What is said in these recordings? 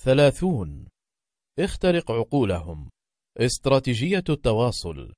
ثلاثون اخترق عقولهم استراتيجية التواصل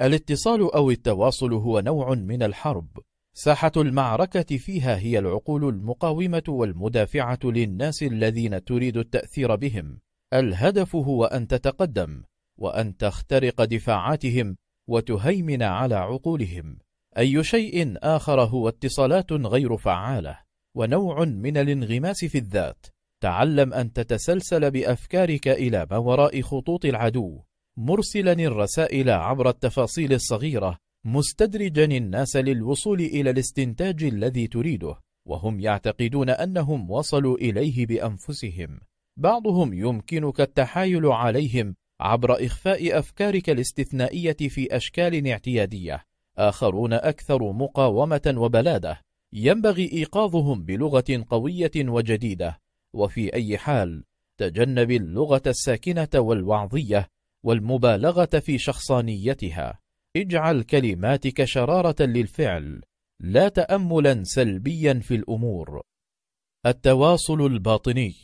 الاتصال أو التواصل هو نوع من الحرب ساحة المعركة فيها هي العقول المقاومة والمدافعة للناس الذين تريد التأثير بهم الهدف هو أن تتقدم وأن تخترق دفاعاتهم وتهيمن على عقولهم أي شيء آخر هو اتصالات غير فعالة ونوع من الانغماس في الذات تعلم أن تتسلسل بأفكارك إلى ما وراء خطوط العدو مرسلا الرسائل عبر التفاصيل الصغيرة مستدرجا الناس للوصول إلى الاستنتاج الذي تريده وهم يعتقدون أنهم وصلوا إليه بأنفسهم بعضهم يمكنك التحايل عليهم عبر إخفاء أفكارك الاستثنائية في أشكال اعتيادية آخرون أكثر مقاومة وبلادة ينبغي إيقاظهم بلغة قوية وجديدة وفي أي حال تجنب اللغة الساكنة والوعظية والمبالغة في شخصانيتها اجعل كلماتك شرارة للفعل لا تأملا سلبيا في الأمور التواصل الباطني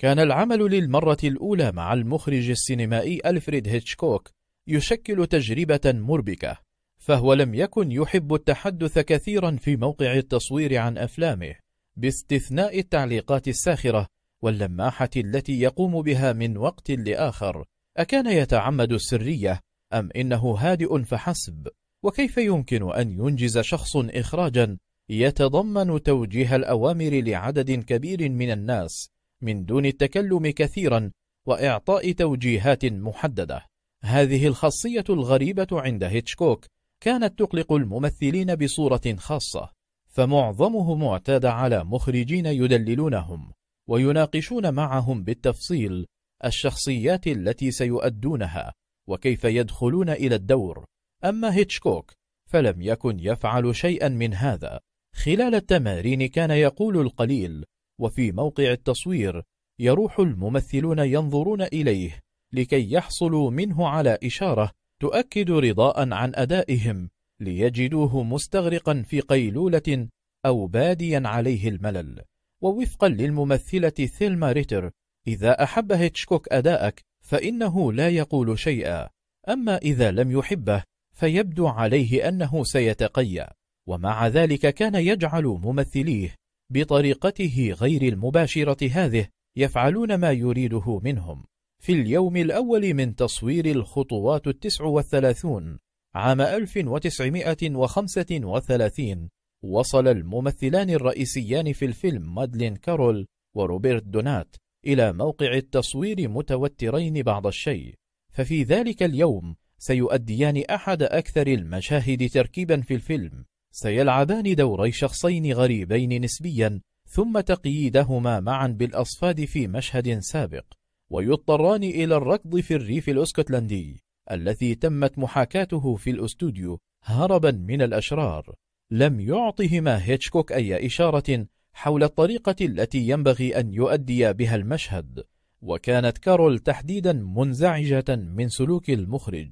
كان العمل للمرة الأولى مع المخرج السينمائي ألفريد هيتشكوك يشكل تجربة مربكة فهو لم يكن يحب التحدث كثيرا في موقع التصوير عن أفلامه باستثناء التعليقات الساخرة واللماحة التي يقوم بها من وقت لآخر أكان يتعمد السرية أم إنه هادئ فحسب وكيف يمكن أن ينجز شخص إخراجا يتضمن توجيه الأوامر لعدد كبير من الناس من دون التكلم كثيرا وإعطاء توجيهات محددة هذه الخاصية الغريبة عند هيتشكوك كانت تقلق الممثلين بصورة خاصة فمعظمه معتاد على مخرجين يدللونهم ويناقشون معهم بالتفصيل الشخصيات التي سيؤدونها وكيف يدخلون إلى الدور أما هيتشكوك فلم يكن يفعل شيئا من هذا خلال التمارين كان يقول القليل وفي موقع التصوير يروح الممثلون ينظرون إليه لكي يحصلوا منه على إشارة تؤكد رضاء عن أدائهم ليجدوه مستغرقا في قيلولة أو باديا عليه الملل ووفقا للممثلة ثيلما ريتر إذا أحب هيتشكوك أداءك فإنه لا يقول شيئا أما إذا لم يحبه فيبدو عليه أنه سيتقيأ ومع ذلك كان يجعل ممثليه بطريقته غير المباشرة هذه يفعلون ما يريده منهم في اليوم الأول من تصوير الخطوات التسع والثلاثون عام 1935 وصل الممثلان الرئيسيان في الفيلم مادلين كارول وروبرت دونات إلى موقع التصوير متوترين بعض الشيء ففي ذلك اليوم سيؤديان أحد أكثر المشاهد تركيبا في الفيلم سيلعبان دوري شخصين غريبين نسبيا ثم تقييدهما معا بالأصفاد في مشهد سابق ويضطران إلى الركض في الريف الأسكتلندي الذي تمت محاكاته في الأستوديو هربا من الأشرار لم يعطهما هيتشكوك أي إشارة حول الطريقة التي ينبغي أن يؤدي بها المشهد وكانت كارول تحديدا منزعجة من سلوك المخرج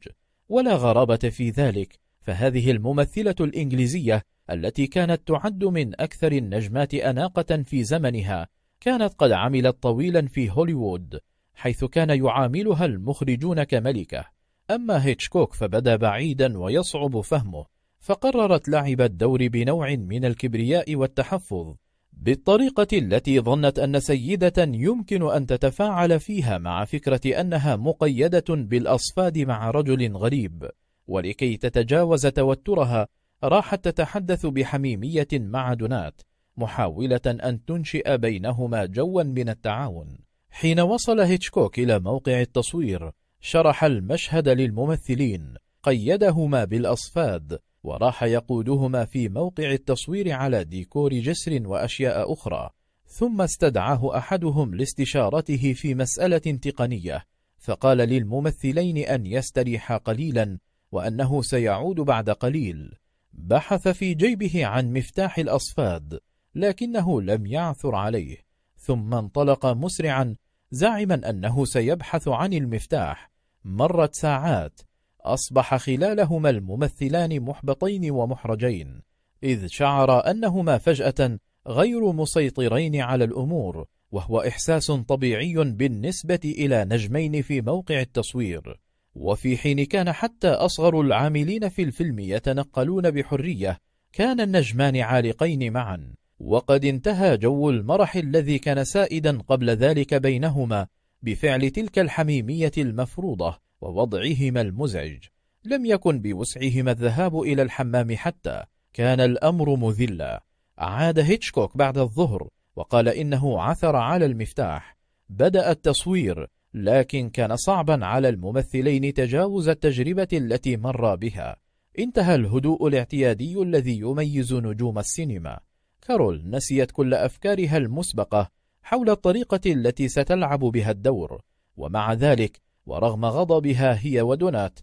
ولا غرابة في ذلك فهذه الممثلة الإنجليزية التي كانت تعد من أكثر النجمات أناقة في زمنها كانت قد عملت طويلا في هوليوود حيث كان يعاملها المخرجون كملكة أما هيتشكوك فبدا بعيدا ويصعب فهمه فقررت لعب الدور بنوع من الكبرياء والتحفظ بالطريقة التي ظنت أن سيدة يمكن أن تتفاعل فيها مع فكرة أنها مقيدة بالأصفاد مع رجل غريب ولكي تتجاوز توترها راحت تتحدث بحميمية مع دونات محاولة أن تنشئ بينهما جوا من التعاون حين وصل هيتشكوك إلى موقع التصوير شرح المشهد للممثلين قيدهما بالأصفاد وراح يقودهما في موقع التصوير على ديكور جسر وأشياء أخرى ثم استدعاه أحدهم لاستشارته في مسألة تقنية فقال للممثلين أن يستريحا قليلا وأنه سيعود بعد قليل بحث في جيبه عن مفتاح الأصفاد لكنه لم يعثر عليه ثم انطلق مسرعا زاعما أنه سيبحث عن المفتاح مرت ساعات أصبح خلالهما الممثلان محبطين ومحرجين إذ شعر أنهما فجأة غير مسيطرين على الأمور وهو إحساس طبيعي بالنسبة إلى نجمين في موقع التصوير وفي حين كان حتى أصغر العاملين في الفيلم يتنقلون بحرية كان النجمان عالقين معا وقد انتهى جو المرح الذي كان سائدا قبل ذلك بينهما بفعل تلك الحميمية المفروضة ووضعهما المزعج لم يكن بوسعهما الذهاب إلى الحمام حتى كان الأمر مذلا عاد هيتشكوك بعد الظهر وقال إنه عثر على المفتاح بدأ التصوير لكن كان صعبا على الممثلين تجاوز التجربة التي مر بها انتهى الهدوء الاعتيادي الذي يميز نجوم السينما كارول نسيت كل أفكارها المسبقة حول الطريقة التي ستلعب بها الدور ومع ذلك ورغم غضبها هي ودونات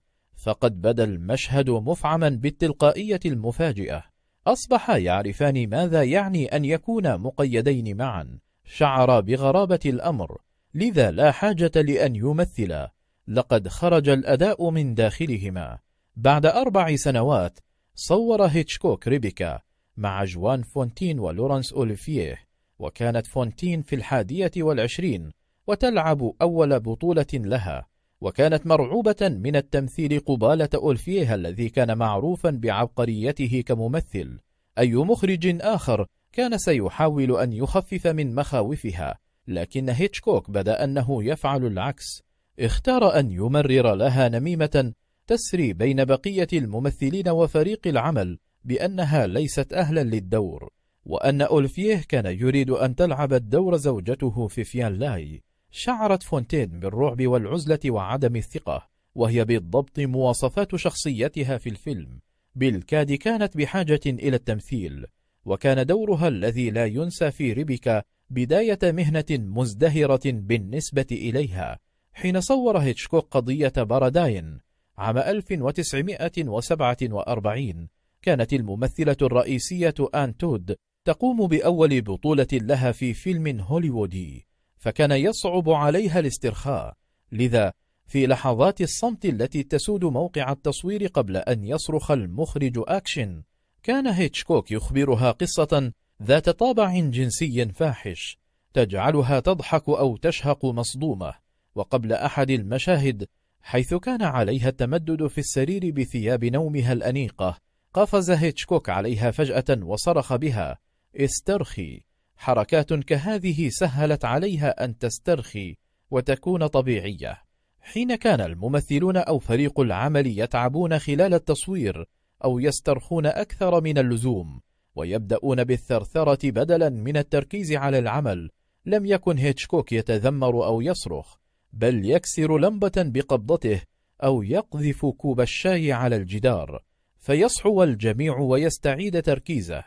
فقد بدا المشهد مفعما بالتلقائية المفاجئة أصبحا يعرفان ماذا يعني أن يكونا مقيدين معا شعرا بغرابة الأمر لذا لا حاجة لأن يمثلا لقد خرج الأداء من داخلهما بعد أربع سنوات صور هيتشكوك ريبيكا مع جوان فونتين ولورانس أوليفيه وكانت فونتين في الحادية والعشرين وتلعب أول بطولة لها وكانت مرعوبة من التمثيل قبالة أولفيه الذي كان معروفا بعبقريته كممثل أي مخرج آخر كان سيحاول أن يخفف من مخاوفها لكن هيتشكوك بدأ أنه يفعل العكس اختار أن يمرر لها نميمة تسري بين بقية الممثلين وفريق العمل بأنها ليست أهلا للدور وأن أولفيه كان يريد أن تلعب الدور زوجته في فيانلاي شعرت فونتين بالرعب والعزلة وعدم الثقة وهي بالضبط مواصفات شخصيتها في الفيلم بالكاد كانت بحاجة إلى التمثيل وكان دورها الذي لا ينسى في ريبيكا بداية مهنة مزدهرة بالنسبة إليها حين صور هيتشكوك قضية باراداين عام 1947 كانت الممثلة الرئيسية آن تود تقوم بأول بطولة لها في فيلم هوليوودي فكان يصعب عليها الاسترخاء لذا في لحظات الصمت التي تسود موقع التصوير قبل أن يصرخ المخرج أكشن كان هيتشكوك يخبرها قصة ذات طابع جنسي فاحش تجعلها تضحك أو تشهق مصدومة وقبل أحد المشاهد حيث كان عليها التمدد في السرير بثياب نومها الأنيقة قفز هيتشكوك عليها فجأة وصرخ بها استرخي حركات كهذه سهلت عليها أن تسترخي وتكون طبيعية حين كان الممثلون أو فريق العمل يتعبون خلال التصوير أو يسترخون أكثر من اللزوم ويبدأون بالثرثرة بدلا من التركيز على العمل لم يكن هيتشكوك يتذمر أو يصرخ بل يكسر لمبة بقبضته أو يقذف كوب الشاي على الجدار فيصحو الجميع ويستعيد تركيزه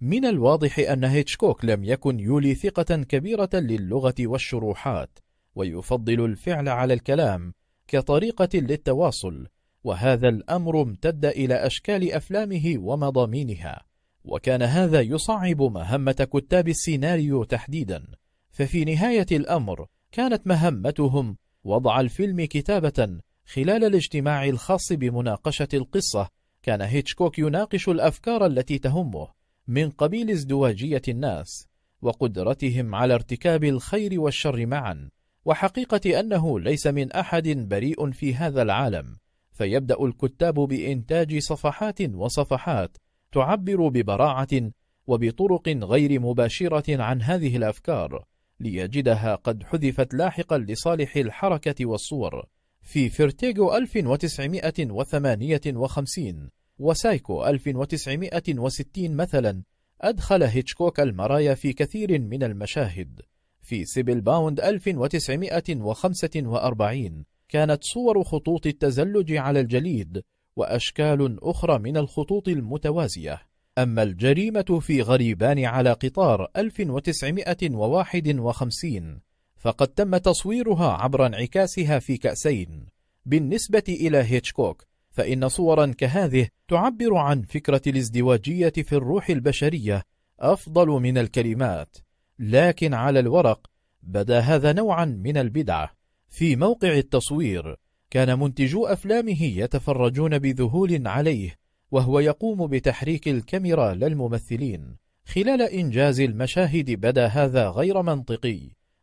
من الواضح أن هيتشكوك لم يكن يولي ثقة كبيرة للغة والشروحات ويفضل الفعل على الكلام كطريقة للتواصل وهذا الأمر امتد إلى أشكال أفلامه ومضامينها وكان هذا يصعب مهمة كتاب السيناريو تحديدا ففي نهاية الأمر كانت مهمتهم وضع الفيلم كتابة خلال الاجتماع الخاص بمناقشة القصة كان هيتشكوك يناقش الأفكار التي تهمه من قبيل ازدواجية الناس وقدرتهم على ارتكاب الخير والشر معا وحقيقة أنه ليس من أحد بريء في هذا العالم فيبدأ الكتاب بإنتاج صفحات وصفحات تعبر ببراعة وبطرق غير مباشرة عن هذه الأفكار ليجدها قد حذفت لاحقا لصالح الحركة والصور في فيرتيجو 1958 وسايكو 1960 مثلا أدخل هيتشكوك المرايا في كثير من المشاهد في سيبل باوند 1945 كانت صور خطوط التزلج على الجليد وأشكال أخرى من الخطوط المتوازية أما الجريمة في غريبان على قطار 1951 فقد تم تصويرها عبر انعكاسها في كأسين بالنسبة إلى هيتشكوك فإن صورا كهذه تعبر عن فكرة الازدواجية في الروح البشرية أفضل من الكلمات لكن على الورق بدا هذا نوعا من البدعة في موقع التصوير كان منتجو أفلامه يتفرجون بذهول عليه وهو يقوم بتحريك الكاميرا للممثلين خلال إنجاز المشاهد بدا هذا غير منطقي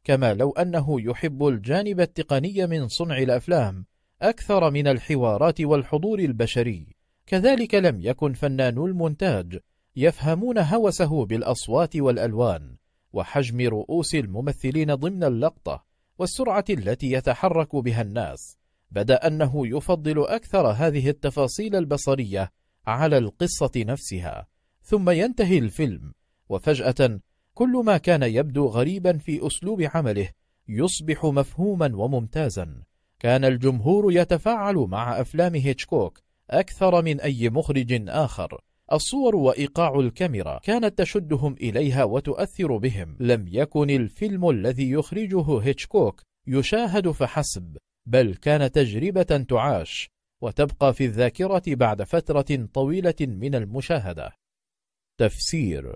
كما لو أنه يحب الجانب التقني من صنع الأفلام أكثر من الحوارات والحضور البشري كذلك لم يكن فنانو المونتاج يفهمون هوسه بالأصوات والألوان وحجم رؤوس الممثلين ضمن اللقطة والسرعة التي يتحرك بها الناس بدا أنه يفضل أكثر هذه التفاصيل البصرية على القصة نفسها ثم ينتهي الفيلم وفجأة كل ما كان يبدو غريبا في أسلوب عمله يصبح مفهوما وممتازا كان الجمهور يتفاعل مع أفلام هيتشكوك أكثر من أي مخرج آخر الصور وإيقاع الكاميرا كانت تشدهم إليها وتؤثر بهم لم يكن الفيلم الذي يخرجه هيتشكوك يشاهد فحسب بل كان تجربة تعاش وتبقى في الذاكرة بعد فترة طويلة من المشاهدة تفسير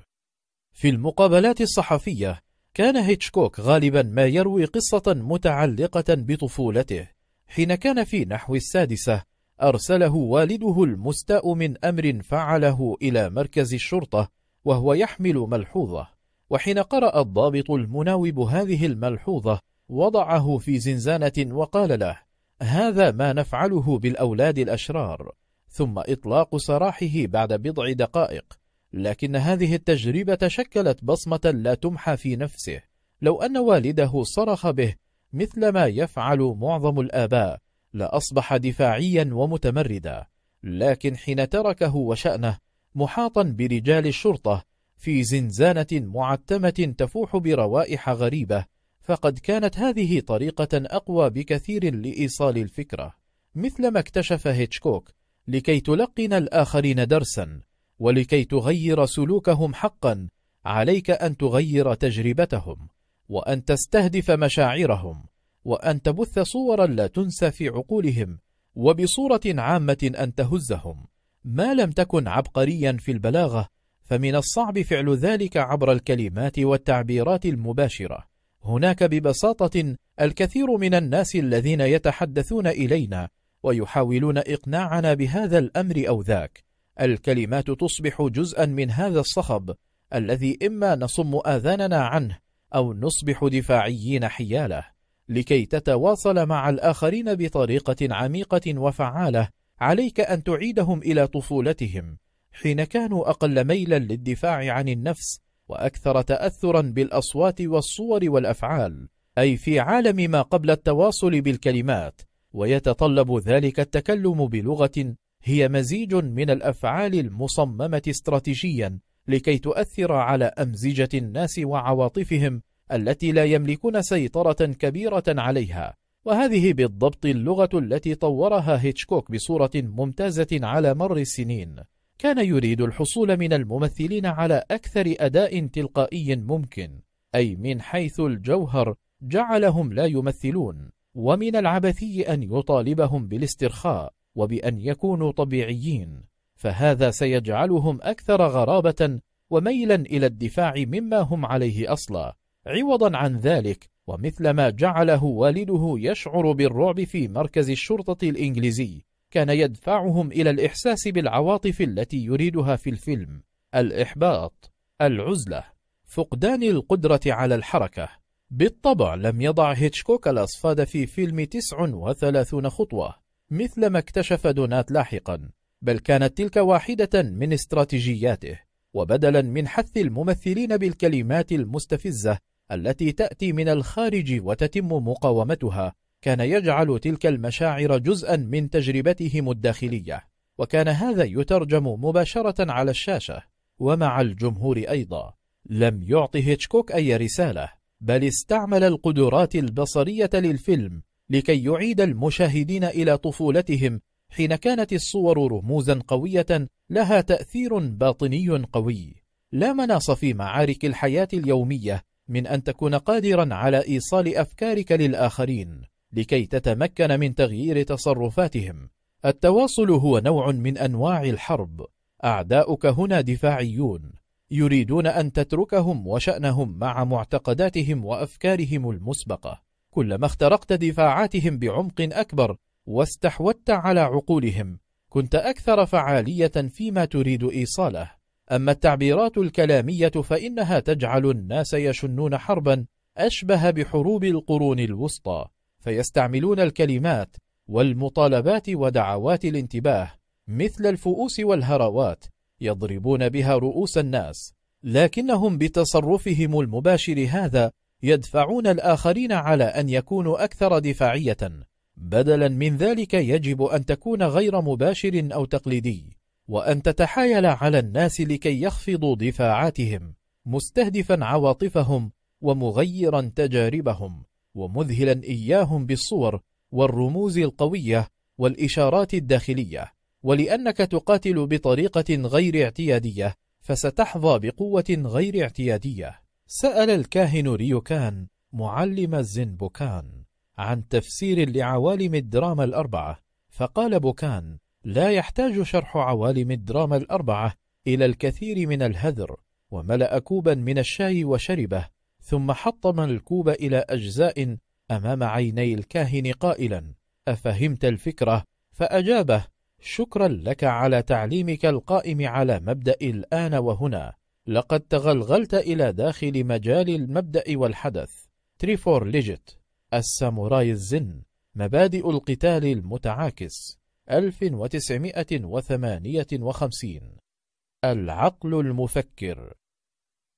في المقابلات الصحفية كان هيتشكوك غالبا ما يروي قصة متعلقة بطفولته حين كان في نحو السادسة أرسله والده المستاء من أمر فعله إلى مركز الشرطة وهو يحمل ملحوظة وحين قرأ الضابط المناوب هذه الملحوظة وضعه في زنزانة وقال له هذا ما نفعله بالأولاد الأشرار ثم إطلاق سراحه بعد بضع دقائق لكن هذه التجربة شكلت بصمة لا تمحى في نفسه لو أن والده صرخ به مثل ما يفعل معظم الآباء لأصبح دفاعيا ومتمردا لكن حين تركه وشأنه محاطا برجال الشرطة في زنزانة معتمة تفوح بروائح غريبة فقد كانت هذه طريقة أقوى بكثير لإيصال الفكرة مثل ما اكتشف هيتشكوك لكي تلقن الآخرين درساً ولكي تغير سلوكهم حقا عليك أن تغير تجربتهم وأن تستهدف مشاعرهم وأن تبث صورا لا تنسى في عقولهم وبصورة عامة أن تهزهم ما لم تكن عبقريا في البلاغة فمن الصعب فعل ذلك عبر الكلمات والتعبيرات المباشرة هناك ببساطة الكثير من الناس الذين يتحدثون إلينا ويحاولون إقناعنا بهذا الأمر أو ذاك الكلمات تصبح جزءا من هذا الصخب الذي إما نصم آذاننا عنه أو نصبح دفاعيين حياله لكي تتواصل مع الآخرين بطريقة عميقة وفعالة عليك أن تعيدهم إلى طفولتهم حين كانوا أقل ميلا للدفاع عن النفس وأكثر تأثرا بالأصوات والصور والأفعال أي في عالم ما قبل التواصل بالكلمات ويتطلب ذلك التكلم بلغة هي مزيج من الأفعال المصممة استراتيجيا لكي تؤثر على أمزجة الناس وعواطفهم التي لا يملكون سيطرة كبيرة عليها وهذه بالضبط اللغة التي طورها هيتشكوك بصورة ممتازة على مر السنين كان يريد الحصول من الممثلين على أكثر أداء تلقائي ممكن أي من حيث الجوهر جعلهم لا يمثلون ومن العبثي أن يطالبهم بالاسترخاء وبأن يكونوا طبيعيين فهذا سيجعلهم أكثر غرابة وميلا إلى الدفاع مما هم عليه أصلا عوضا عن ذلك ومثل ما جعله والده يشعر بالرعب في مركز الشرطة الإنجليزي كان يدفعهم إلى الإحساس بالعواطف التي يريدها في الفيلم الإحباط العزلة فقدان القدرة على الحركة بالطبع لم يضع هيتشكوك الأصفاد في فيلم 39 خطوة مثل ما اكتشف دونات لاحقا بل كانت تلك واحدة من استراتيجياته وبدلا من حث الممثلين بالكلمات المستفزة التي تأتي من الخارج وتتم مقاومتها كان يجعل تلك المشاعر جزءا من تجربتهم الداخلية وكان هذا يترجم مباشرة على الشاشة ومع الجمهور أيضا لم يعطي هيتشكوك أي رسالة بل استعمل القدرات البصرية للفيلم لكي يعيد المشاهدين إلى طفولتهم حين كانت الصور رموزا قوية لها تأثير باطني قوي لا مناص في معارك الحياة اليومية من أن تكون قادرا على إيصال أفكارك للآخرين لكي تتمكن من تغيير تصرفاتهم التواصل هو نوع من أنواع الحرب أعداؤك هنا دفاعيون يريدون أن تتركهم وشأنهم مع معتقداتهم وأفكارهم المسبقة كلما اخترقت دفاعاتهم بعمق أكبر واستحوذت على عقولهم كنت أكثر فعالية فيما تريد إيصاله أما التعبيرات الكلامية فإنها تجعل الناس يشنون حربا أشبه بحروب القرون الوسطى فيستعملون الكلمات والمطالبات ودعوات الانتباه مثل الفؤوس والهروات يضربون بها رؤوس الناس لكنهم بتصرفهم المباشر هذا يدفعون الآخرين على أن يكونوا أكثر دفاعية بدلا من ذلك يجب أن تكون غير مباشر أو تقليدي وأن تتحايل على الناس لكي يخفضوا دفاعاتهم مستهدفا عواطفهم ومغيرا تجاربهم ومذهلا إياهم بالصور والرموز القوية والإشارات الداخلية ولأنك تقاتل بطريقة غير اعتيادية فستحظى بقوة غير اعتيادية سأل الكاهن ريوكان معلم الزنبوكان عن تفسير لعوالم الدراما الأربعة فقال بوكان لا يحتاج شرح عوالم الدراما الأربعة إلى الكثير من الهذر وملأ كوبا من الشاي وشربه ثم حطم الكوب إلى أجزاء أمام عيني الكاهن قائلا أفهمت الفكرة؟ فأجابه شكرا لك على تعليمك القائم على مبدأ الآن وهنا لقد تغلغلت إلى داخل مجال المبدأ والحدث تريفور ليجت الساموراي الزن مبادئ القتال المتعاكس 1958 العقل المفكر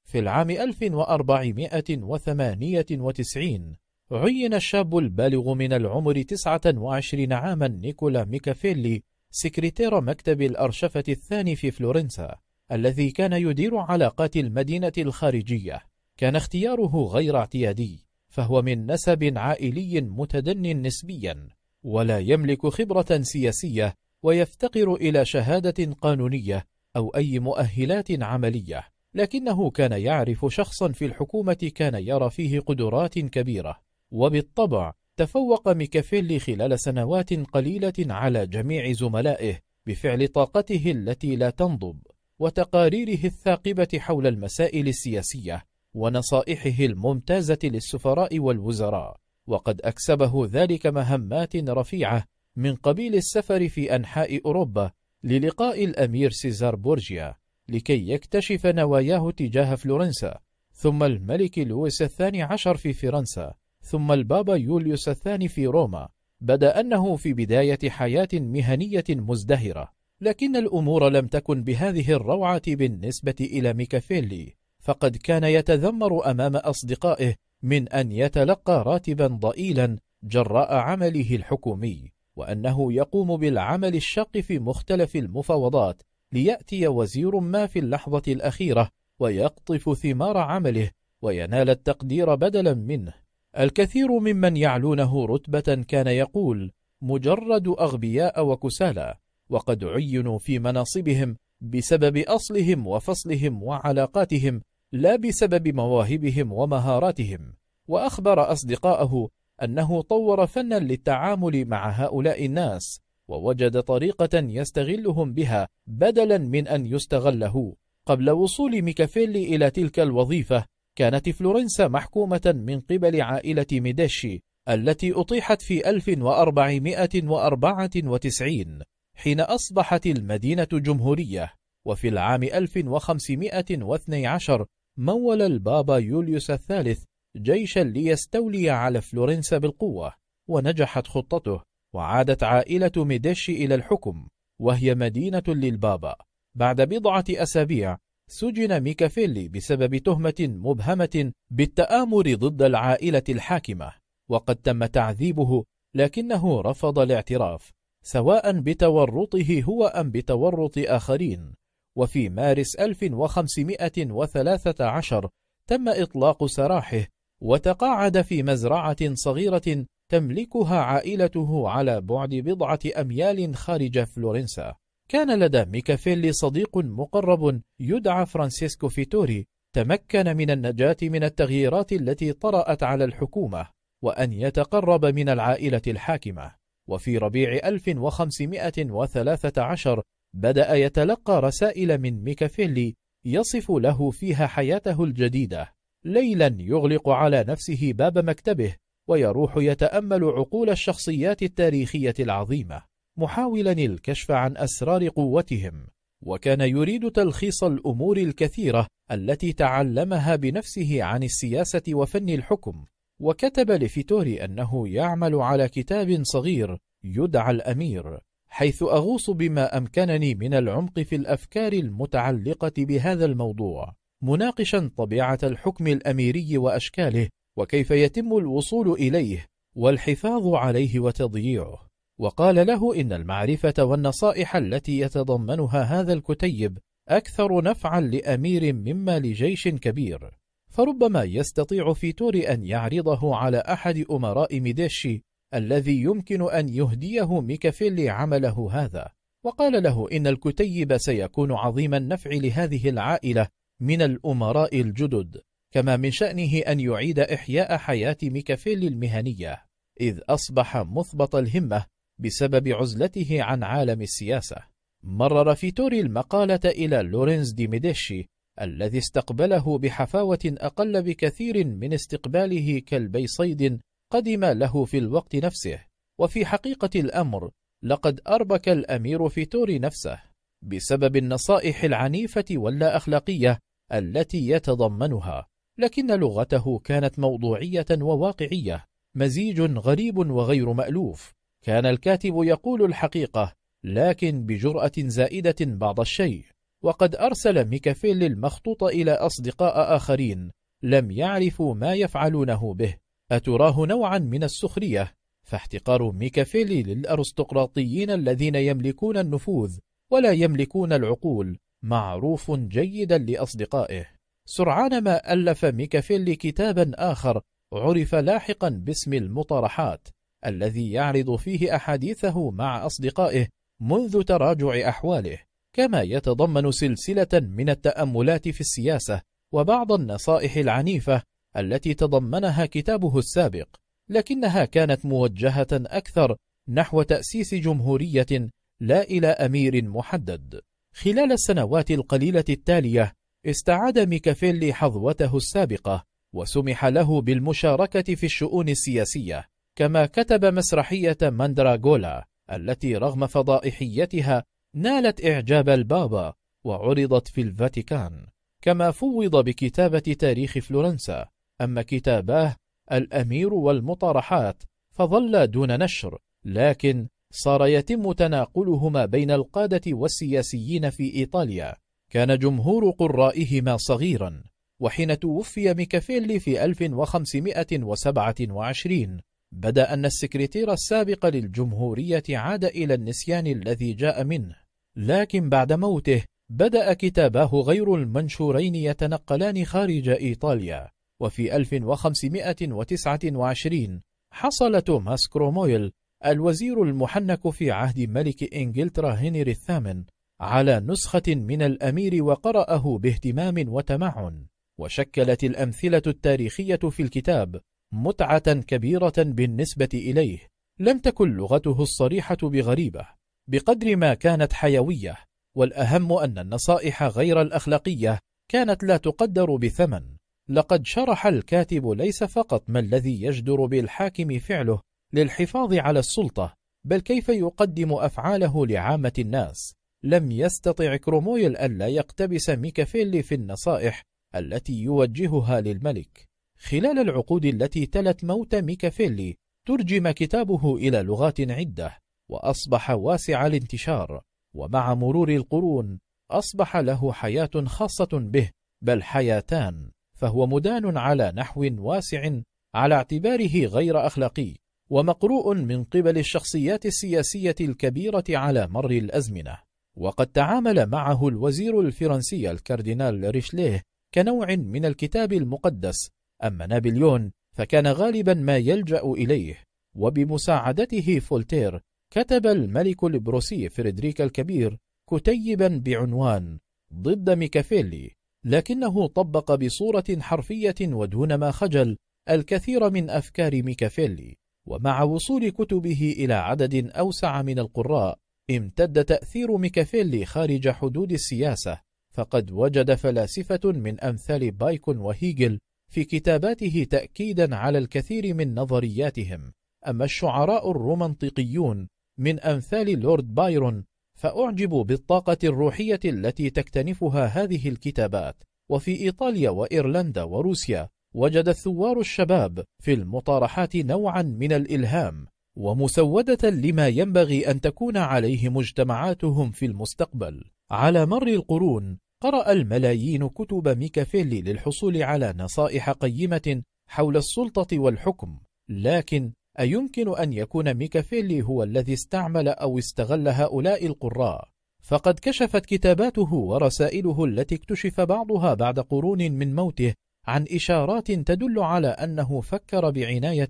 في العام 1498 عين الشاب البالغ من العمر 29 عاما نيكولا ميكافيلي سكرتير مكتب الأرشفة الثاني في فلورنسا الذي كان يدير علاقات المدينة الخارجية كان اختياره غير اعتيادي فهو من نسب عائلي متدن نسبيا ولا يملك خبرة سياسية ويفتقر إلى شهادة قانونية أو أي مؤهلات عملية لكنه كان يعرف شخصا في الحكومة كان يرى فيه قدرات كبيرة وبالطبع تفوق ميكافيلي خلال سنوات قليلة على جميع زملائه بفعل طاقته التي لا تنضب وتقاريره الثاقبة حول المسائل السياسية ونصائحه الممتازة للسفراء والوزراء وقد أكسبه ذلك مهمات رفيعة من قبيل السفر في أنحاء أوروبا للقاء الأمير سيزار بورجيا لكي يكتشف نواياه تجاه فلورنسا ثم الملك لويس الثاني عشر في فرنسا ثم البابا يوليوس الثاني في روما بدا أنه في بداية حياة مهنية مزدهرة لكن الأمور لم تكن بهذه الروعة بالنسبة إلى ميكافيلي فقد كان يتذمر أمام أصدقائه من أن يتلقى راتبا ضئيلا جراء عمله الحكومي وأنه يقوم بالعمل الشاق في مختلف المفاوضات ليأتي وزير ما في اللحظة الأخيرة ويقطف ثمار عمله وينال التقدير بدلا منه الكثير ممن يعلونه رتبة كان يقول مجرد أغبياء وكسالى وقد عينوا في مناصبهم بسبب أصلهم وفصلهم وعلاقاتهم لا بسبب مواهبهم ومهاراتهم وأخبر أصدقاءه أنه طور فنا للتعامل مع هؤلاء الناس ووجد طريقة يستغلهم بها بدلا من أن يستغله قبل وصول ميكافيلي إلى تلك الوظيفة كانت فلورنسا محكومة من قبل عائلة ميديشي التي أطيحت في 1494 حين أصبحت المدينة جمهورية وفي العام 1512 مول البابا يوليوس الثالث جيشا ليستولي على فلورنسا بالقوة ونجحت خطته وعادت عائلة ميديشي إلى الحكم وهي مدينة للبابا بعد بضعة أسابيع سجن ميكافيلي بسبب تهمة مبهمة بالتآمر ضد العائلة الحاكمة وقد تم تعذيبه لكنه رفض الاعتراف سواء بتورطه هو أم بتورط آخرين وفي مارس 1513 تم إطلاق سراحه وتقاعد في مزرعة صغيرة تملكها عائلته على بعد بضعة أميال خارج فلورنسا كان لدى ميكافيلي صديق مقرب يدعى فرانسيسكو فيتوري تمكن من النجاة من التغييرات التي طرأت على الحكومة وأن يتقرب من العائلة الحاكمة وفي ربيع 1513 بدأ يتلقى رسائل من ميكافيلي يصف له فيها حياته الجديدة ليلا يغلق على نفسه باب مكتبه ويروح يتأمل عقول الشخصيات التاريخية العظيمة محاولا الكشف عن أسرار قوتهم وكان يريد تلخيص الأمور الكثيرة التي تعلمها بنفسه عن السياسة وفن الحكم وكتب لفيتوري أنه يعمل على كتاب صغير يدعى الأمير حيث أغوص بما أمكنني من العمق في الأفكار المتعلقة بهذا الموضوع مناقشا طبيعة الحكم الأميري وأشكاله وكيف يتم الوصول إليه والحفاظ عليه وتضييعه وقال له إن المعرفة والنصائح التي يتضمنها هذا الكتيب أكثر نفعا لأمير مما لجيش كبير فربما يستطيع فيتوري أن يعرضه على أحد أمراء ميديشي الذي يمكن أن يهديه ميكافيلي عمله هذا وقال له إن الكتيب سيكون عظيم النفع لهذه العائلة من الأمراء الجدد كما من شأنه أن يعيد إحياء حياة ميكافيلي المهنية إذ أصبح مثبط الهمة بسبب عزلته عن عالم السياسة مرر فيتوري المقالة إلى لورينز دي ميديشي الذي استقبله بحفاوة أقل بكثير من استقباله كلبي صيد قدم له في الوقت نفسه وفي حقيقة الأمر لقد أربك الأمير في تور نفسه بسبب النصائح العنيفة واللا أخلاقية التي يتضمنها لكن لغته كانت موضوعية وواقعية مزيج غريب وغير مألوف كان الكاتب يقول الحقيقة لكن بجرأة زائدة بعض الشيء وقد أرسل ميكافيل المخطوط إلى أصدقاء آخرين لم يعرفوا ما يفعلونه به أتراه نوعا من السخرية فاحتقار ميكافيلي للأرستقراطيين الذين يملكون النفوذ ولا يملكون العقول معروف جيدا لأصدقائه سرعان ما ألف ميكافيلي كتابا آخر عرف لاحقا باسم المطرحات الذي يعرض فيه أحاديثه مع أصدقائه منذ تراجع أحواله كما يتضمن سلسلة من التأملات في السياسة وبعض النصائح العنيفة التي تضمنها كتابه السابق لكنها كانت موجهة أكثر نحو تأسيس جمهورية لا إلى أمير محدد خلال السنوات القليلة التالية استعاد ميكافيلي حظوته السابقة وسمح له بالمشاركة في الشؤون السياسية كما كتب مسرحية ماندراغولا التي رغم فضائحيتها نالت إعجاب البابا وعرضت في الفاتيكان كما فوض بكتابة تاريخ فلورنسا أما كتاباه الأمير والمطارحات فظل دون نشر لكن صار يتم تناقلهما بين القادة والسياسيين في إيطاليا كان جمهور قرائهما صغيرا وحين توفي ميكافيلي في 1527 بدأ أن السكرتير السابق للجمهورية عاد إلى النسيان الذي جاء منه لكن بعد موته بدأ كتاباه غير المنشورين يتنقلان خارج إيطاليا وفي 1529 حصل توماس كرومويل الوزير المحنك في عهد ملك إنجلترا هنري الثامن على نسخة من الأمير وقرأه باهتمام وتمعن وشكلت الأمثلة التاريخية في الكتاب متعة كبيرة بالنسبة إليه لم تكن لغته الصريحة بغريبة بقدر ما كانت حيوية والأهم أن النصائح غير الأخلاقية كانت لا تقدر بثمن لقد شرح الكاتب ليس فقط ما الذي يجدر بالحاكم فعله للحفاظ على السلطة بل كيف يقدم أفعاله لعامة الناس لم يستطع كرومويل ألا يقتبس ميكافيلي في النصائح التي يوجهها للملك خلال العقود التي تلت موت ميكافيلي ترجم كتابه إلى لغات عدة وأصبح واسع الانتشار ومع مرور القرون أصبح له حياة خاصة به بل حياتان فهو مدان على نحو واسع على اعتباره غير أخلاقي ومقروء من قبل الشخصيات السياسية الكبيرة على مر الأزمنة وقد تعامل معه الوزير الفرنسي الكاردينال ريشليه كنوع من الكتاب المقدس أما نابليون فكان غالبا ما يلجأ إليه وبمساعدته فولتير كتب الملك البروسي فريدريك الكبير كتيبا بعنوان ضد ميكافيلي لكنه طبق بصورة حرفية ودون ما خجل الكثير من أفكار ميكافيلي ومع وصول كتبه إلى عدد أوسع من القراء امتد تأثير ميكافيلي خارج حدود السياسة فقد وجد فلاسفة من أمثال بايكون وهيجل في كتاباته تأكيدا على الكثير من نظرياتهم أما الشعراء الرومنطقيون من أمثال لورد بايرون فأعجب بالطاقة الروحية التي تكتنفها هذه الكتابات وفي إيطاليا وإيرلندا وروسيا وجد الثوار الشباب في المطارحات نوعا من الإلهام ومسودة لما ينبغي أن تكون عليه مجتمعاتهم في المستقبل على مر القرون قرأ الملايين كتب ميكافيلي للحصول على نصائح قيمة حول السلطة والحكم لكن أيمكن أن يكون ميكافيلي هو الذي استعمل أو استغل هؤلاء القراء فقد كشفت كتاباته ورسائله التي اكتشف بعضها بعد قرون من موته عن إشارات تدل على أنه فكر بعناية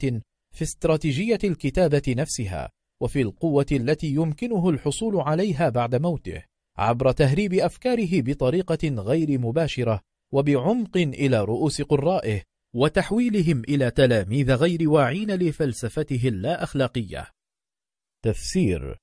في استراتيجية الكتابة نفسها وفي القوة التي يمكنه الحصول عليها بعد موته عبر تهريب أفكاره بطريقة غير مباشرة وبعمق إلى رؤوس قرائه وتحويلهم إلى تلاميذ غير واعين لفلسفته اللا أخلاقية تفسير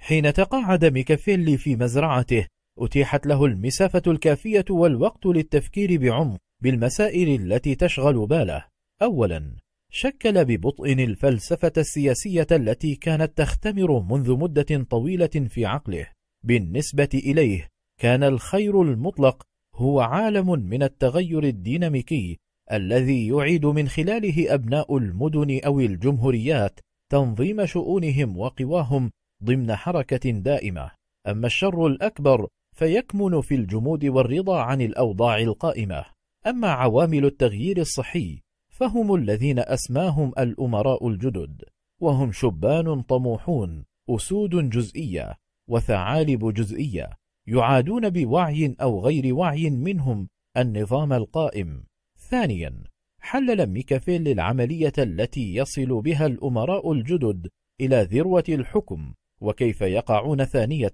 حين تقاعد ميكافيلي في مزرعته أتيحت له المسافة الكافية والوقت للتفكير بعمق بالمسائل التي تشغل باله أولا شكل ببطء الفلسفة السياسية التي كانت تختمر منذ مدة طويلة في عقله بالنسبة إليه كان الخير المطلق هو عالم من التغير الديناميكي الذي يعيد من خلاله أبناء المدن أو الجمهوريات تنظيم شؤونهم وقواهم ضمن حركة دائمة أما الشر الأكبر فيكمن في الجمود والرضا عن الأوضاع القائمة أما عوامل التغيير الصحي فهم الذين أسماهم الأمراء الجدد وهم شبان طموحون أسود جزئية وثعالب جزئية يعادون بوعي أو غير وعي منهم النظام القائم ثانيا حلل ميكافيل العملية التي يصل بها الأمراء الجدد إلى ذروة الحكم وكيف يقعون ثانية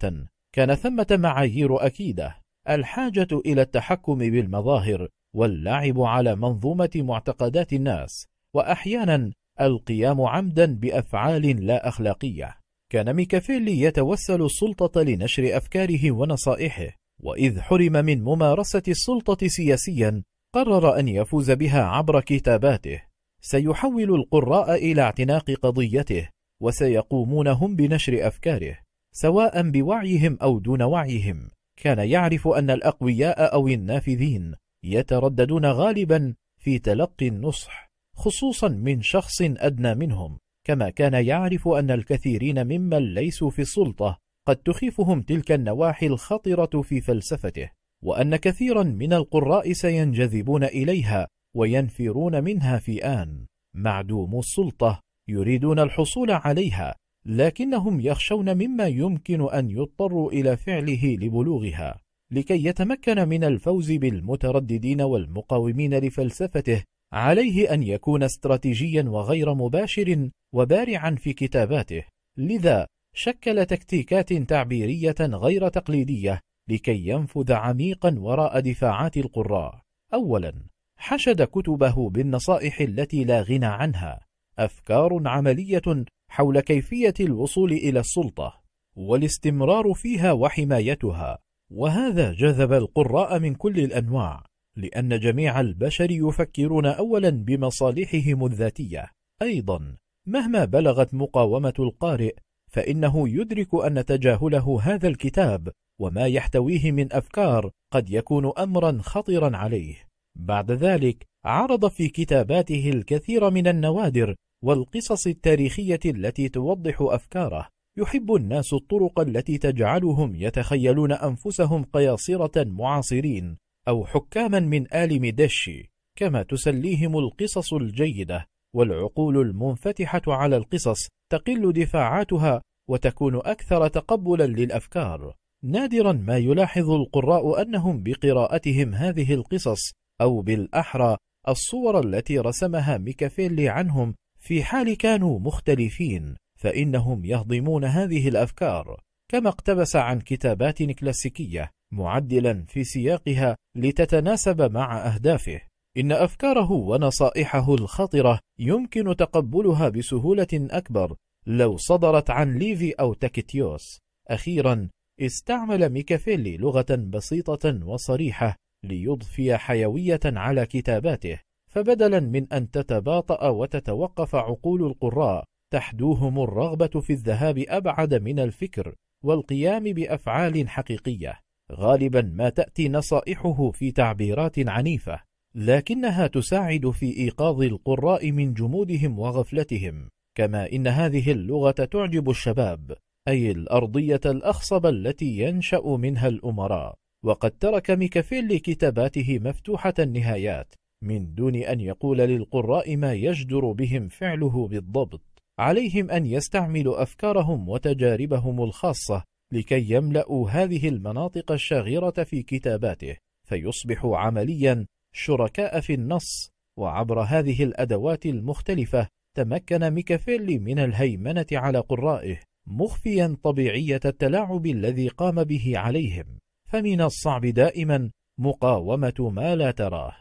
كان ثمة معايير أكيدة الحاجة إلى التحكم بالمظاهر واللعب على منظومة معتقدات الناس وأحيانا القيام عمدا بأفعال لا أخلاقية كان ميكافيلي يتوسل السلطة لنشر أفكاره ونصائحه وإذ حرم من ممارسة السلطة سياسيا قرر أن يفوز بها عبر كتاباته سيحول القراء إلى اعتناق قضيته وسيقومون هم بنشر أفكاره سواء بوعيهم أو دون وعيهم كان يعرف أن الأقوياء أو النافذين يترددون غالبا في تلقي النصح خصوصا من شخص أدنى منهم كما كان يعرف أن الكثيرين ممن ليسوا في السلطة قد تخيفهم تلك النواحي الخطرة في فلسفته وأن كثيرا من القراء سينجذبون إليها وينفرون منها في آن معدوم السلطة يريدون الحصول عليها لكنهم يخشون مما يمكن أن يضطروا إلى فعله لبلوغها لكي يتمكن من الفوز بالمترددين والمقاومين لفلسفته عليه أن يكون استراتيجيا وغير مباشر وبارعا في كتاباته لذا شكل تكتيكات تعبيرية غير تقليدية لكي ينفذ عميقا وراء دفاعات القراء أولا حشد كتبه بالنصائح التي لا غنى عنها أفكار عملية حول كيفية الوصول إلى السلطة والاستمرار فيها وحمايتها وهذا جذب القراء من كل الأنواع لأن جميع البشر يفكرون أولا بمصالحهم الذاتية أيضا مهما بلغت مقاومة القارئ فإنه يدرك أن تجاهله هذا الكتاب وما يحتويه من أفكار قد يكون أمرا خطرا عليه بعد ذلك عرض في كتاباته الكثير من النوادر والقصص التاريخية التي توضح أفكاره يحب الناس الطرق التي تجعلهم يتخيلون أنفسهم قياصرة معاصرين أو حكاما من آل ميدشي كما تسليهم القصص الجيدة والعقول المنفتحة على القصص تقل دفاعاتها وتكون أكثر تقبلا للأفكار نادرا ما يلاحظ القراء أنهم بقراءتهم هذه القصص أو بالأحرى الصور التي رسمها ميكافيلي عنهم في حال كانوا مختلفين فإنهم يهضمون هذه الأفكار كما اقتبس عن كتابات كلاسيكية معدلا في سياقها لتتناسب مع أهدافه إن أفكاره ونصائحه الخطرة يمكن تقبلها بسهولة أكبر لو صدرت عن ليفي أو تاكيتيوس أخيرا استعمل ميكافيلي لغة بسيطة وصريحة ليضفي حيوية على كتاباته فبدلا من أن تتباطأ وتتوقف عقول القراء تحدوهم الرغبة في الذهاب أبعد من الفكر والقيام بأفعال حقيقية غالبا ما تأتي نصائحه في تعبيرات عنيفة لكنها تساعد في إيقاظ القراء من جمودهم وغفلتهم كما إن هذه اللغة تعجب الشباب أي الأرضية الأخصب التي ينشأ منها الأمراء وقد ترك ميكافيلي كتاباته مفتوحة النهايات من دون أن يقول للقراء ما يجدر بهم فعله بالضبط عليهم أن يستعملوا أفكارهم وتجاربهم الخاصة لكي يملأوا هذه المناطق الشاغرة في كتاباته فيصبحوا عمليا شركاء في النص وعبر هذه الأدوات المختلفة تمكن ميكافيلي من الهيمنة على قرائه مخفيا طبيعية التلاعب الذي قام به عليهم فمن الصعب دائما مقاومة ما لا تراه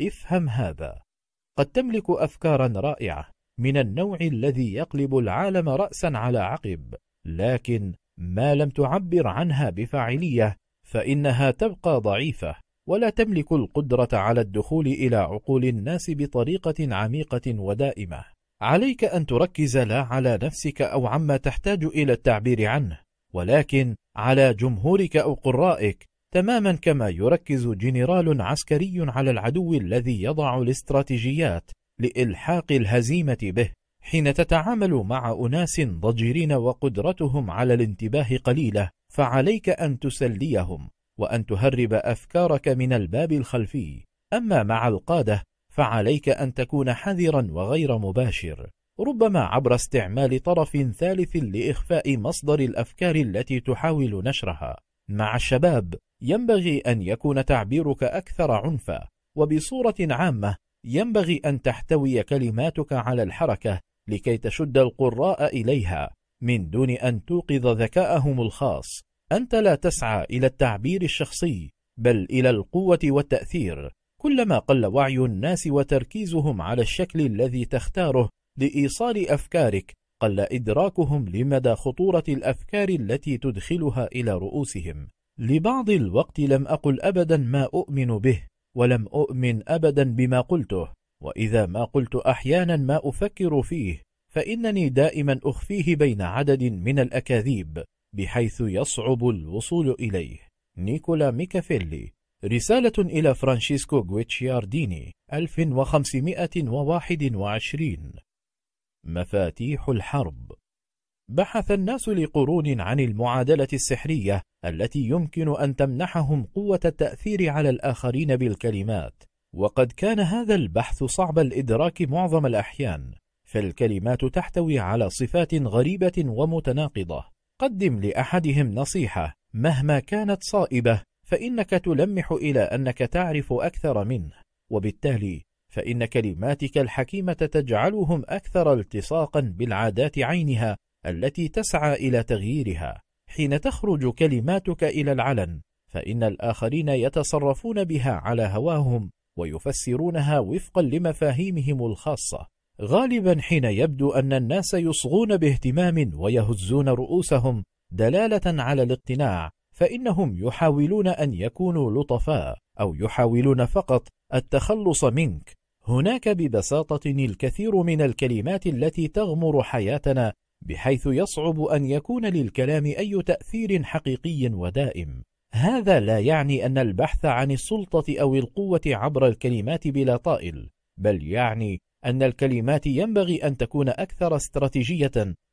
افهم هذا قد تملك أفكارا رائعة من النوع الذي يقلب العالم رأسا على عقب لكن ما لم تعبر عنها بفاعلية فإنها تبقى ضعيفة ولا تملك القدرة على الدخول إلى عقول الناس بطريقة عميقة ودائمة عليك أن تركز لا على نفسك أو عما تحتاج إلى التعبير عنه ولكن على جمهورك أو قرائك تماما كما يركز جنرال عسكري على العدو الذي يضع الاستراتيجيات لإلحاق الهزيمة به حين تتعامل مع أناس ضجرين وقدرتهم على الانتباه قليلة فعليك أن تسليهم وأن تهرب أفكارك من الباب الخلفي أما مع القادة فعليك أن تكون حذرا وغير مباشر ربما عبر استعمال طرف ثالث لإخفاء مصدر الأفكار التي تحاول نشرها مع الشباب ينبغي أن يكون تعبيرك أكثر عنفا وبصورة عامة ينبغي أن تحتوي كلماتك على الحركة لكي تشد القراء إليها من دون أن توقظ ذكاءهم الخاص أنت لا تسعى إلى التعبير الشخصي بل إلى القوة والتأثير كلما قل وعي الناس وتركيزهم على الشكل الذي تختاره لإيصال أفكارك قل إدراكهم لمدى خطورة الأفكار التي تدخلها إلى رؤوسهم لبعض الوقت لم أقل أبدا ما أؤمن به ولم أؤمن أبدا بما قلته وإذا ما قلت أحيانا ما أفكر فيه فإنني دائما أخفيه بين عدد من الأكاذيب بحيث يصعب الوصول إليه نيكولا ميكافيلي رسالة إلى فرانشيسكو غويتشيارديني 1521 مفاتيح الحرب بحث الناس لقرون عن المعادلة السحرية التي يمكن أن تمنحهم قوة التأثير على الآخرين بالكلمات وقد كان هذا البحث صعب الإدراك معظم الأحيان فالكلمات تحتوي على صفات غريبة ومتناقضة قدم لأحدهم نصيحة مهما كانت صائبة فإنك تلمح إلى أنك تعرف أكثر منه وبالتالي فإن كلماتك الحكيمة تجعلهم أكثر التصاقا بالعادات عينها التي تسعى إلى تغييرها حين تخرج كلماتك إلى العلن فإن الآخرين يتصرفون بها على هواهم ويفسرونها وفقا لمفاهيمهم الخاصة غالبا حين يبدو أن الناس يصغون باهتمام ويهزون رؤوسهم دلالة على الاقتناع فإنهم يحاولون أن يكونوا لطفاء أو يحاولون فقط التخلص منك هناك ببساطة الكثير من الكلمات التي تغمر حياتنا بحيث يصعب أن يكون للكلام أي تأثير حقيقي ودائم هذا لا يعني أن البحث عن السلطة أو القوة عبر الكلمات بلا طائل بل يعني أن الكلمات ينبغي أن تكون أكثر استراتيجية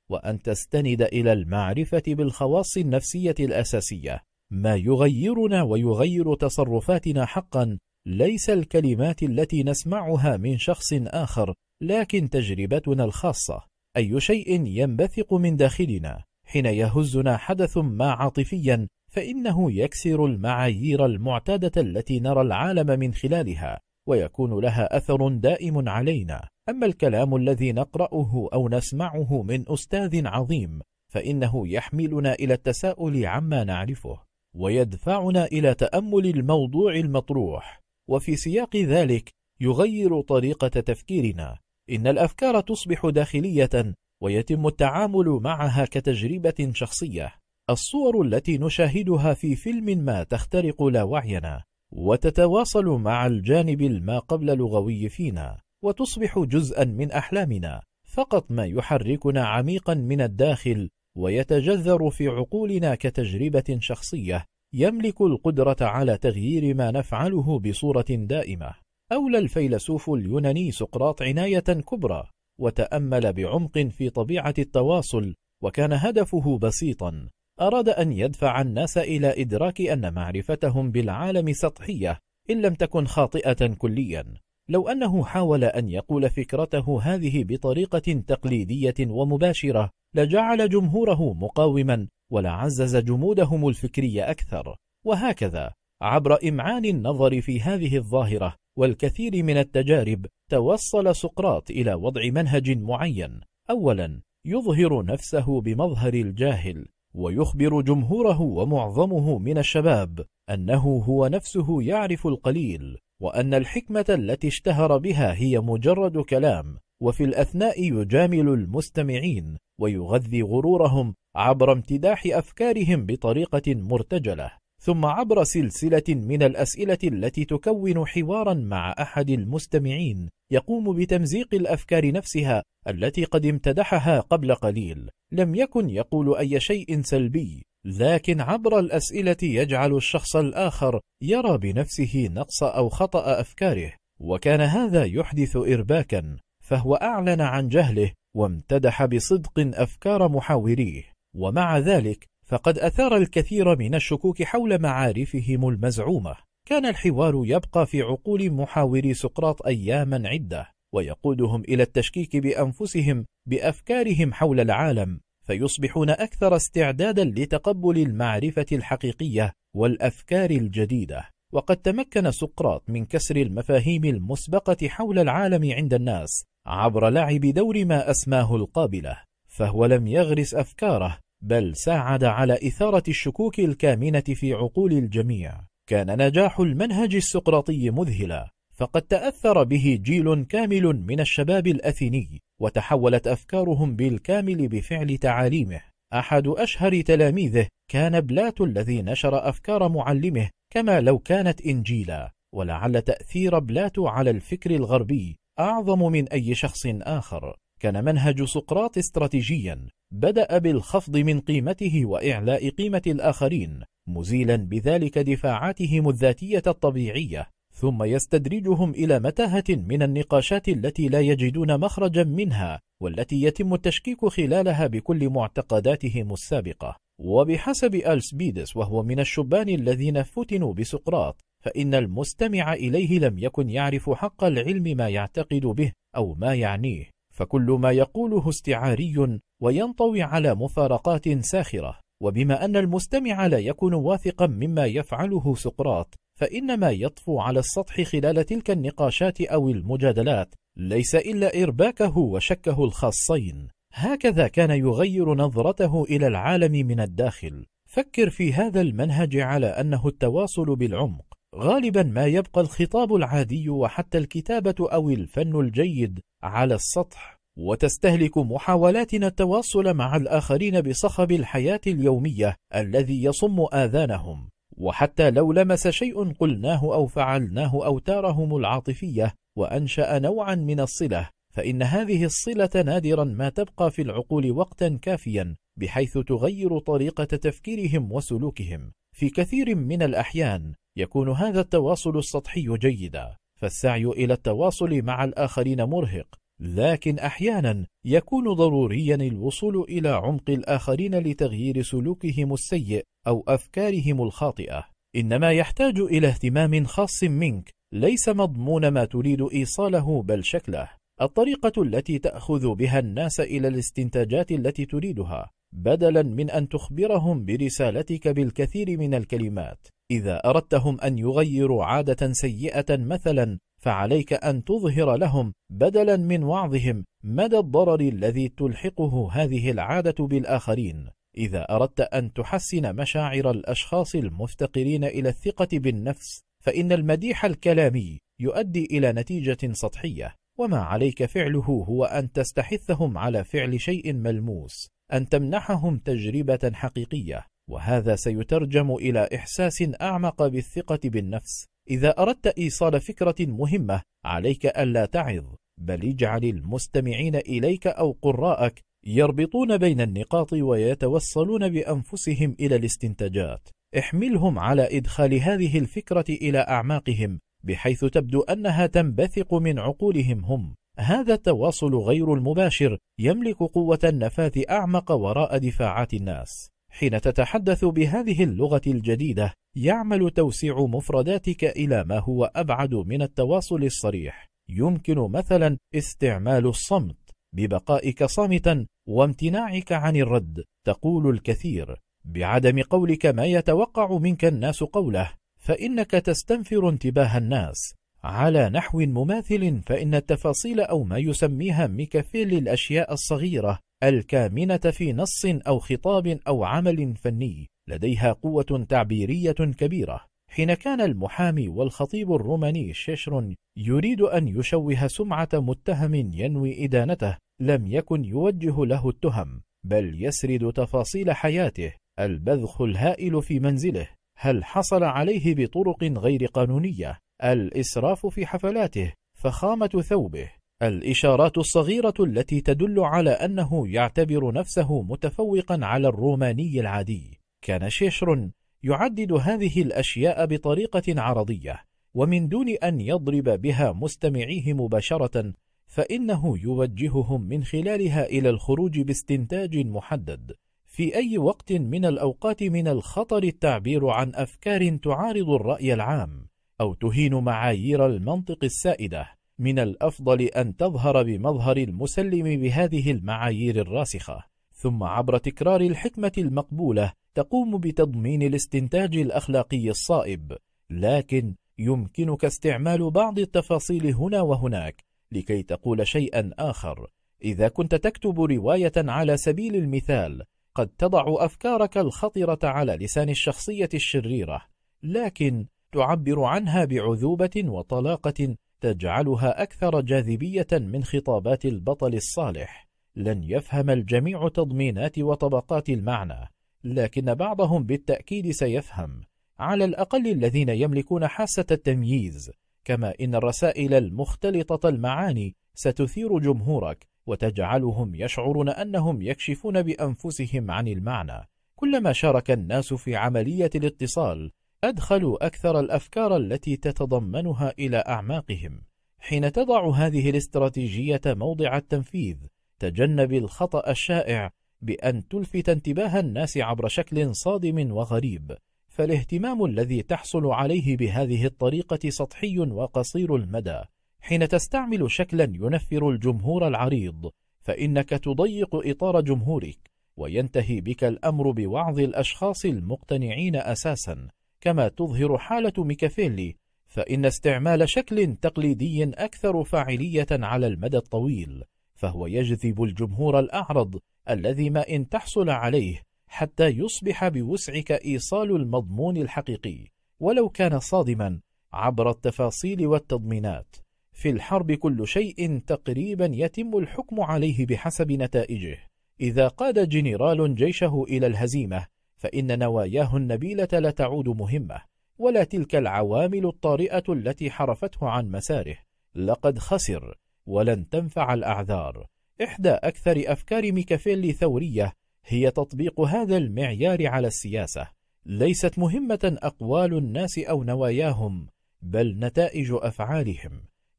وأن تستند إلى المعرفة بالخواص النفسية الأساسية ما يغيرنا ويغير تصرفاتنا حقا ليس الكلمات التي نسمعها من شخص آخر لكن تجربتنا الخاصة أي شيء ينبثق من داخلنا حين يهزنا حدث ما عاطفيا فإنه يكسر المعايير المعتادة التي نرى العالم من خلالها ويكون لها أثر دائم علينا أما الكلام الذي نقرأه أو نسمعه من أستاذ عظيم فإنه يحملنا إلى التساؤل عما نعرفه ويدفعنا إلى تأمل الموضوع المطروح وفي سياق ذلك يغير طريقة تفكيرنا إن الأفكار تصبح داخلية ويتم التعامل معها كتجربة شخصية الصور التي نشاهدها في فيلم ما تخترق لا وعينا وتتواصل مع الجانب الما قبل لغوي فينا وتصبح جزءا من أحلامنا فقط ما يحركنا عميقا من الداخل ويتجذر في عقولنا كتجربة شخصية يملك القدرة على تغيير ما نفعله بصورة دائمة أولى الفيلسوف اليوناني سقراط عناية كبرى وتأمل بعمق في طبيعة التواصل وكان هدفه بسيطا أراد أن يدفع الناس إلى إدراك أن معرفتهم بالعالم سطحية إن لم تكن خاطئة كليا لو أنه حاول أن يقول فكرته هذه بطريقة تقليدية ومباشرة لجعل جمهوره مقاوما ولعزز جمودهم الفكري أكثر وهكذا عبر إمعان النظر في هذه الظاهرة والكثير من التجارب توصل سقراط إلى وضع منهج معين أولا يظهر نفسه بمظهر الجاهل ويخبر جمهوره ومعظمه من الشباب أنه هو نفسه يعرف القليل وأن الحكمة التي اشتهر بها هي مجرد كلام وفي الأثناء يجامل المستمعين ويغذي غرورهم عبر امتداح أفكارهم بطريقة مرتجلة ثم عبر سلسلة من الأسئلة التي تكون حوارا مع أحد المستمعين يقوم بتمزيق الأفكار نفسها التي قد امتدحها قبل قليل لم يكن يقول أي شيء سلبي لكن عبر الأسئلة يجعل الشخص الآخر يرى بنفسه نقص أو خطأ أفكاره وكان هذا يحدث إرباكا فهو أعلن عن جهله وامتدح بصدق أفكار محاوريه ومع ذلك فقد أثار الكثير من الشكوك حول معارفهم المزعومة كان الحوار يبقى في عقول محاوري سقراط أياما عدة ويقودهم إلى التشكيك بأنفسهم بأفكارهم حول العالم فيصبحون أكثر استعدادا لتقبل المعرفة الحقيقية والأفكار الجديدة وقد تمكن سقراط من كسر المفاهيم المسبقة حول العالم عند الناس عبر لعب دور ما أسماه القابلة فهو لم يغرس أفكاره بل ساعد على إثارة الشكوك الكامنة في عقول الجميع كان نجاح المنهج السقراطي مذهلا فقد تأثر به جيل كامل من الشباب الأثيني وتحولت أفكارهم بالكامل بفعل تعاليمه أحد أشهر تلاميذه كان بلاتو الذي نشر أفكار معلمه كما لو كانت إنجيلا ولعل تأثير بلاتو على الفكر الغربي أعظم من أي شخص آخر كان منهج سقراط استراتيجيا بدأ بالخفض من قيمته وإعلاء قيمة الآخرين مزيلا بذلك دفاعاتهم الذاتية الطبيعية ثم يستدرجهم إلى متاهة من النقاشات التي لا يجدون مخرجا منها والتي يتم التشكيك خلالها بكل معتقداتهم السابقة وبحسب ألسبيدس وهو من الشبان الذين فتنوا بسقراط فإن المستمع إليه لم يكن يعرف حق العلم ما يعتقد به أو ما يعنيه فكل ما يقوله استعاري وينطوي على مفارقات ساخرة وبما أن المستمع لا يكون واثقا مما يفعله سقراط فإن ما يطفو على السطح خلال تلك النقاشات أو المجادلات ليس إلا إرباكه وشكه الخاصين هكذا كان يغير نظرته إلى العالم من الداخل فكر في هذا المنهج على أنه التواصل بالعمق غالبا ما يبقى الخطاب العادي وحتى الكتابة أو الفن الجيد على السطح وتستهلك محاولاتنا التواصل مع الآخرين بصخب الحياة اليومية الذي يصم آذانهم وحتى لو لمس شيء قلناه أو فعلناه أوتارهم العاطفية وأنشأ نوعا من الصلة فإن هذه الصلة نادرا ما تبقى في العقول وقتا كافيا بحيث تغير طريقة تفكيرهم وسلوكهم في كثير من الأحيان يكون هذا التواصل السطحي جيدا فالسعي إلى التواصل مع الآخرين مرهق لكن أحيانا يكون ضروريا الوصول إلى عمق الآخرين لتغيير سلوكهم السيء أو أفكارهم الخاطئة إنما يحتاج إلى اهتمام خاص منك ليس مضمون ما تريد إيصاله بل شكله الطريقة التي تأخذ بها الناس إلى الاستنتاجات التي تريدها بدلا من أن تخبرهم برسالتك بالكثير من الكلمات إذا أردتهم أن يغيروا عادة سيئة مثلا فعليك أن تظهر لهم بدلا من وعظهم مدى الضرر الذي تلحقه هذه العادة بالآخرين إذا أردت أن تحسن مشاعر الأشخاص المفتقرين إلى الثقة بالنفس فإن المديح الكلامي يؤدي إلى نتيجة سطحية وما عليك فعله هو أن تستحثهم على فعل شيء ملموس أن تمنحهم تجربة حقيقية وهذا سيترجم إلى إحساس أعمق بالثقة بالنفس إذا أردت إيصال فكرة مهمة عليك ألا تعظ بل اجعل المستمعين إليك أو قراءك يربطون بين النقاط ويتوصلون بأنفسهم إلى الاستنتاجات احملهم على إدخال هذه الفكرة إلى أعماقهم بحيث تبدو أنها تنبثق من عقولهم هم هذا التواصل غير المباشر يملك قوة النفاذ أعمق وراء دفاعات الناس حين تتحدث بهذه اللغة الجديدة يعمل توسيع مفرداتك إلى ما هو أبعد من التواصل الصريح يمكن مثلا استعمال الصمت ببقائك صامتا وامتناعك عن الرد تقول الكثير بعدم قولك ما يتوقع منك الناس قوله فإنك تستنفر انتباه الناس على نحو مماثل فإن التفاصيل أو ما يسميها ميكافيل الأشياء الصغيرة الكامنة في نص أو خطاب أو عمل فني لديها قوة تعبيرية كبيرة حين كان المحامي والخطيب الروماني شيشر يريد أن يشوه سمعة متهم ينوي إدانته لم يكن يوجه له التهم بل يسرد تفاصيل حياته البذخ الهائل في منزله هل حصل عليه بطرق غير قانونية الإسراف في حفلاته فخامة ثوبه الإشارات الصغيرة التي تدل على أنه يعتبر نفسه متفوقا على الروماني العادي كان شيشر يعدد هذه الأشياء بطريقة عرضية ومن دون أن يضرب بها مستمعيه مباشرة فإنه يوجههم من خلالها إلى الخروج باستنتاج محدد في أي وقت من الأوقات من الخطر التعبير عن أفكار تعارض الرأي العام أو تهين معايير المنطق السائدة من الأفضل أن تظهر بمظهر المسلم بهذه المعايير الراسخة ثم عبر تكرار الحكمة المقبولة تقوم بتضمين الاستنتاج الأخلاقي الصائب لكن يمكنك استعمال بعض التفاصيل هنا وهناك لكي تقول شيئا آخر إذا كنت تكتب رواية على سبيل المثال قد تضع أفكارك الخطرة على لسان الشخصية الشريرة لكن تعبر عنها بعذوبة وطلاقة تجعلها أكثر جاذبية من خطابات البطل الصالح لن يفهم الجميع تضمينات وطبقات المعنى لكن بعضهم بالتأكيد سيفهم على الأقل الذين يملكون حاسة التمييز كما إن الرسائل المختلطة المعاني ستثير جمهورك وتجعلهم يشعرون أنهم يكشفون بأنفسهم عن المعنى كلما شارك الناس في عملية الاتصال أدخلوا أكثر الأفكار التي تتضمنها إلى أعماقهم حين تضع هذه الاستراتيجية موضع التنفيذ تجنب الخطأ الشائع بأن تلفت انتباه الناس عبر شكل صادم وغريب فالاهتمام الذي تحصل عليه بهذه الطريقة سطحي وقصير المدى حين تستعمل شكلا ينفر الجمهور العريض فإنك تضيق إطار جمهورك وينتهي بك الأمر بوعظ الأشخاص المقتنعين أساسا كما تظهر حالة ميكافيلي فإن استعمال شكل تقليدي أكثر فاعلية على المدى الطويل فهو يجذب الجمهور الأعرض الذي ما إن تحصل عليه حتى يصبح بوسعك إيصال المضمون الحقيقي ولو كان صادما عبر التفاصيل والتضمينات في الحرب كل شيء تقريبا يتم الحكم عليه بحسب نتائجه إذا قاد جنرال جيشه إلى الهزيمة فإن نواياه النبيلة لا تعود مهمة ولا تلك العوامل الطارئة التي حرفته عن مساره لقد خسر ولن تنفع الأعذار إحدى أكثر أفكار ميكافيلي ثورية هي تطبيق هذا المعيار على السياسة ليست مهمة أقوال الناس أو نواياهم بل نتائج أفعالهم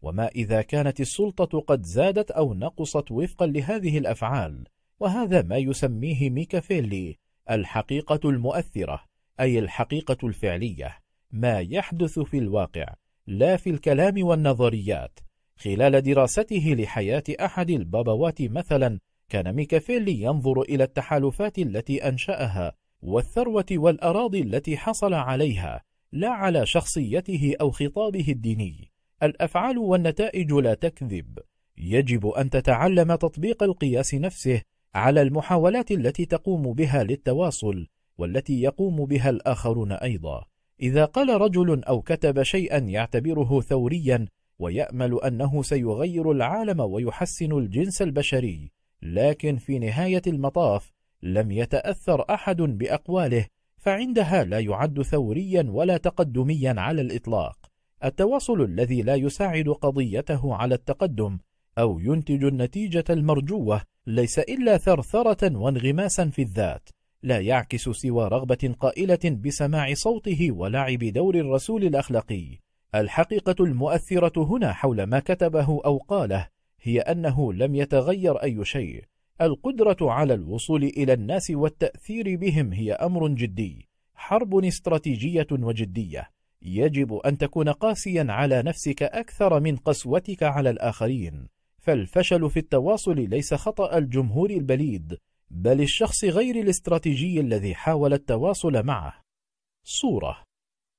وما إذا كانت السلطة قد زادت أو نقصت وفقا لهذه الأفعال وهذا ما يسميه ميكافيلي الحقيقة المؤثرة أي الحقيقة الفعلية ما يحدث في الواقع لا في الكلام والنظريات خلال دراسته لحياة أحد الباباوات مثلا كان ميكافيلي ينظر إلى التحالفات التي أنشأها والثروة والأراضي التي حصل عليها لا على شخصيته أو خطابه الديني الأفعال والنتائج لا تكذب يجب أن تتعلم تطبيق القياس نفسه على المحاولات التي تقوم بها للتواصل والتي يقوم بها الآخرون أيضا إذا قال رجل أو كتب شيئا يعتبره ثوريا ويأمل أنه سيغير العالم ويحسن الجنس البشري لكن في نهاية المطاف لم يتأثر أحد بأقواله فعندها لا يعد ثوريا ولا تقدميا على الإطلاق التواصل الذي لا يساعد قضيته على التقدم أو ينتج النتيجة المرجوة ليس إلا ثرثرة وانغماسا في الذات لا يعكس سوى رغبة قائلة بسماع صوته ولعب دور الرسول الأخلاقي الحقيقة المؤثرة هنا حول ما كتبه أو قاله هي أنه لم يتغير أي شيء القدرة على الوصول إلى الناس والتأثير بهم هي أمر جدي حرب استراتيجية وجدية يجب أن تكون قاسيا على نفسك أكثر من قسوتك على الآخرين فالفشل في التواصل ليس خطأ الجمهور البليد بل الشخص غير الاستراتيجي الذي حاول التواصل معه صورة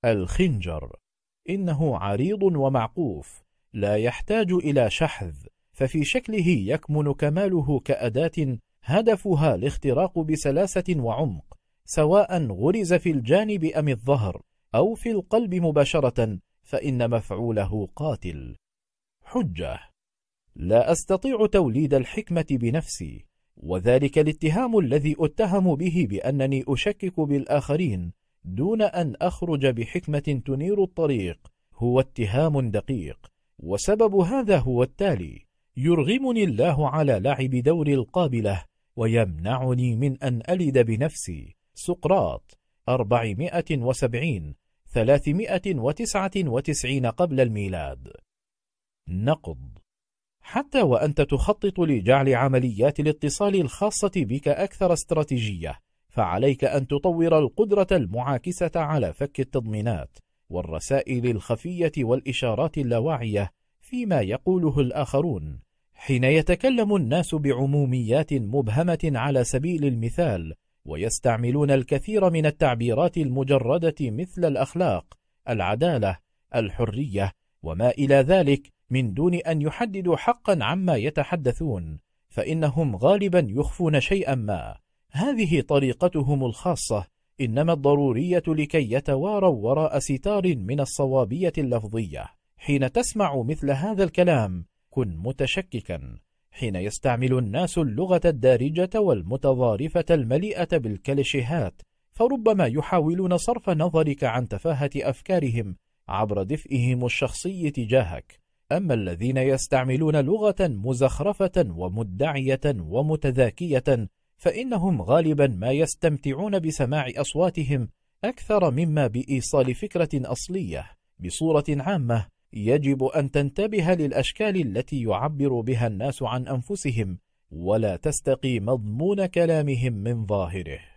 الخنجر إنه عريض ومعقوف لا يحتاج إلى شحذ ففي شكله يكمن كماله كأداة هدفها الاختراق بسلاسة وعمق سواء غرز في الجانب أم الظهر أو في القلب مباشرة فإن مفعوله قاتل حجة لا أستطيع توليد الحكمة بنفسي وذلك الاتهام الذي أتهم به بأنني أشكك بالآخرين دون أن أخرج بحكمة تنير الطريق هو اتهام دقيق وسبب هذا هو التالي يرغمني الله على لعب دور القابلة ويمنعني من أن ألد بنفسي سقراط أربعمائة وسبعين ثلاثمائة وتسعة وتسعين قبل الميلاد نقض حتى وأنت تخطط لجعل عمليات الاتصال الخاصة بك أكثر استراتيجية فعليك أن تطور القدرة المعاكسة على فك التضمينات والرسائل الخفية والإشارات اللاواعية فيما يقوله الآخرون حين يتكلم الناس بعموميات مبهمة على سبيل المثال ويستعملون الكثير من التعبيرات المجردة مثل الأخلاق العدالة الحرية وما إلى ذلك من دون أن يحددوا حقا عما يتحدثون فإنهم غالبا يخفون شيئا ما هذه طريقتهم الخاصة إنما الضرورية لكي يتواروا وراء ستار من الصوابية اللفظية حين تسمع مثل هذا الكلام كن متشككا حين يستعمل الناس اللغة الدارجة والمتضارفة المليئة بالكليشيهات فربما يحاولون صرف نظرك عن تفاهة أفكارهم عبر دفئهم الشخصي تجاهك أما الذين يستعملون لغة مزخرفة ومدعية ومتذاكية فإنهم غالبا ما يستمتعون بسماع أصواتهم أكثر مما بإيصال فكرة أصلية بصورة عامة يجب أن تنتبه للأشكال التي يعبر بها الناس عن أنفسهم ولا تستقي مضمون كلامهم من ظاهره